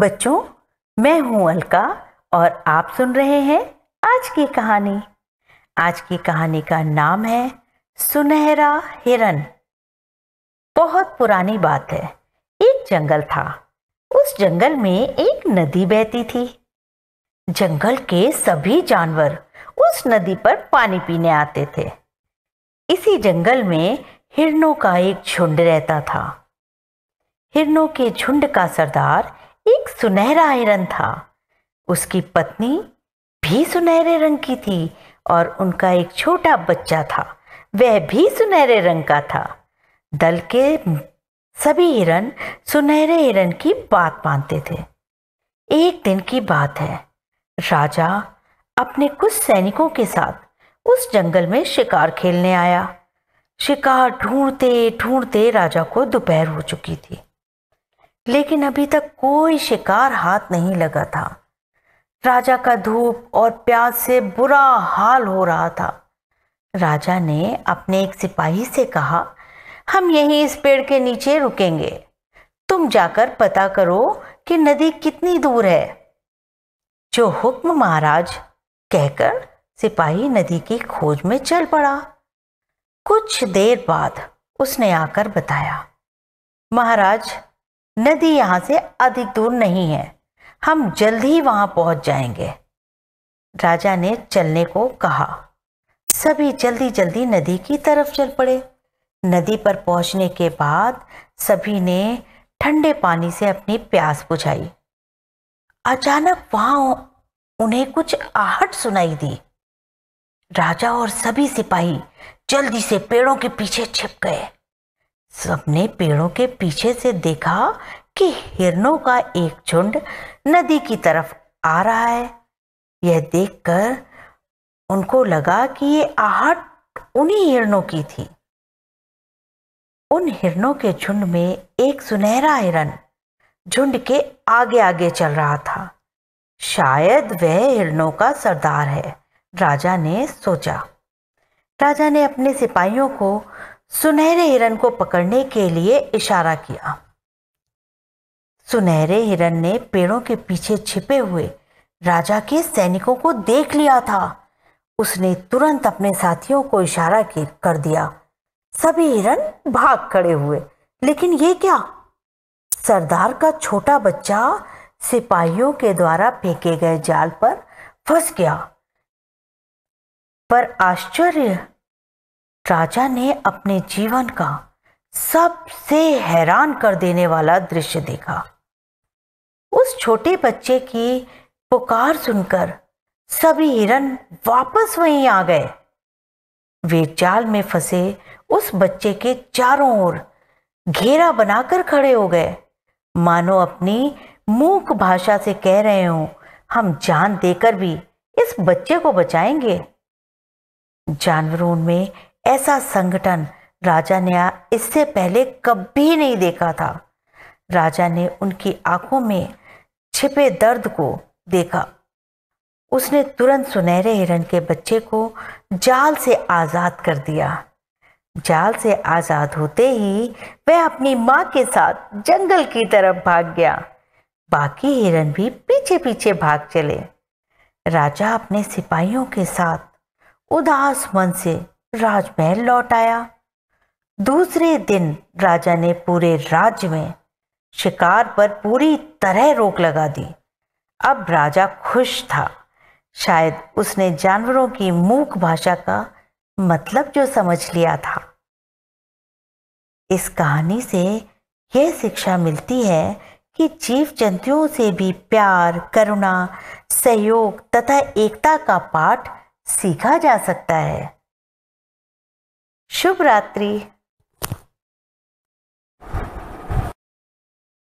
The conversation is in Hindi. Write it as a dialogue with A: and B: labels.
A: बच्चों मैं हूं अलका और आप सुन रहे हैं आज की कहानी आज की कहानी का नाम है सुनहरा हिरन बहुत पुरानी बात है एक जंगल था उस जंगल में एक नदी बहती थी जंगल के सभी जानवर उस नदी पर पानी पीने आते थे इसी जंगल में हिरनों का एक झुंड रहता था हिरनों के झुंड का सरदार एक सुनहरा आयरन था उसकी पत्नी भी सुनहरे रंग की थी और उनका एक छोटा बच्चा था वह भी सुनहरे रंग का था दल के सभी हिरन सुनहरे हिरन की बात मानते थे एक दिन की बात है राजा अपने कुछ सैनिकों के साथ उस जंगल में शिकार खेलने आया शिकार ढूंढते ढूंढते राजा को दोपहर हो चुकी थी लेकिन अभी तक कोई शिकार हाथ नहीं लगा था राजा का धूप और प्यास से बुरा हाल हो रहा था राजा ने अपने एक सिपाही से कहा हम यहीं इस पेड़ के नीचे रुकेंगे तुम जाकर पता करो कि नदी कितनी दूर है जो हुक्म महाराज कहकर सिपाही नदी की खोज में चल पड़ा कुछ देर बाद उसने आकर बताया महाराज नदी यहां से अधिक दूर नहीं है हम जल्द ही वहां पहुंच जाएंगे राजा ने चलने को कहा सभी जल्दी जल्दी नदी की तरफ चल पड़े नदी पर पहुंचने के बाद सभी ने ठंडे पानी से अपनी प्यास बुझाई अचानक वहां उन्हें कुछ आहट सुनाई दी राजा और सभी सिपाही जल्दी से पेड़ों के पीछे छिप गए सबने पेड़ों के पीछे से देखा कि हिरनों का एक झुंड नदी की तरफ आ रहा है यह देखकर उनको लगा कि ये आहट उन्हीं हिरणों की थी उन हिरणों के झुंड में एक सुनहरा हिरन झुंड के आगे आगे चल रहा था शायद वह हिरणों का सरदार है राजा ने सोचा राजा ने अपने सिपाहियों को सुनहरे हिरन को पकड़ने के लिए इशारा किया सुनहरे हिरन ने पेड़ों के पीछे छिपे हुए राजा के सैनिकों को देख लिया था उसने तुरंत अपने साथियों को इशारा कर दिया सभी हिरन भाग खड़े हुए लेकिन ये क्या सरदार का छोटा बच्चा सिपाहियों के द्वारा फेंके गए जाल पर फंस गया पर आश्चर्य राजा ने अपने जीवन का सबसे हैरान कर देने वाला दृश्य देखा उस छोटे बच्चे की पुकार सुनकर सभी हिरण वापस वहीं आ गए वे जाल में फंसे उस बच्चे के चारों ओर घेरा बनाकर खड़े हो गए मानो अपनी मूक भाषा से कह रहे हो हम जान देकर भी इस बच्चे को बचाएंगे जानवरों में ऐसा संगठन राजा ने इससे पहले कभी नहीं देखा था राजा ने उनकी आंखों में छिपे दर्द को देखा उसने तुरंत सुनहरे हिरण के बच्चे को जाल से आज़ाद कर दिया जाल से आज़ाद होते ही वह अपनी माँ के साथ जंगल की तरफ भाग गया बाकी हिरण भी पीछे पीछे भाग चले राजा अपने सिपाहियों के साथ उदास मन से राजमहल लौट आया दूसरे दिन राजा ने पूरे राज्य में शिकार पर पूरी तरह रोक लगा दी अब राजा खुश था शायद उसने जानवरों की मूक भाषा का मतलब जो समझ लिया था इस कहानी से यह शिक्षा मिलती है कि जीव जंतुओं से भी प्यार करुणा सहयोग तथा एकता का पाठ सीखा जा सकता है शुभ रात्रि